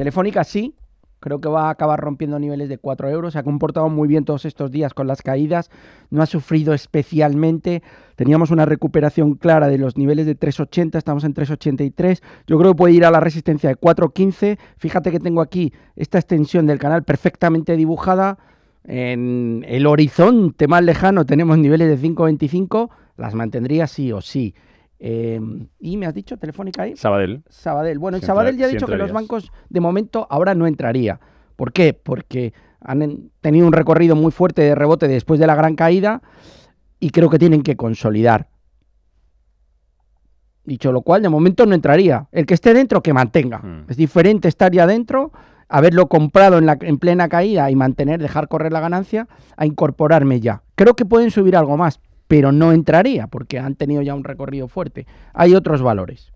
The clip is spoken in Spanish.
Telefónica sí, creo que va a acabar rompiendo niveles de 4 euros. Se ha comportado muy bien todos estos días con las caídas, no ha sufrido especialmente. Teníamos una recuperación clara de los niveles de 3,80, estamos en 3,83. Yo creo que puede ir a la resistencia de 4,15. Fíjate que tengo aquí esta extensión del canal perfectamente dibujada. En el horizonte más lejano tenemos niveles de 5,25. Las mantendría sí o sí. Em, y me has dicho Telefónica ahí. Sabadell. Sabadell. Bueno, el Sabadell ya ha dicho que los bancos de momento ahora no entraría. ¿Por qué? Porque han tenido un recorrido muy fuerte de rebote después de la gran caída y creo que tienen que consolidar. Dicho lo cual, de momento no entraría. El que esté dentro, que mantenga. Mm. Es diferente estar ya dentro, haberlo comprado en, la, en plena caída y mantener, dejar correr la ganancia, a incorporarme ya. Creo que pueden subir algo más, pero no entraría porque han tenido ya un recorrido fuerte. Hay otros valores.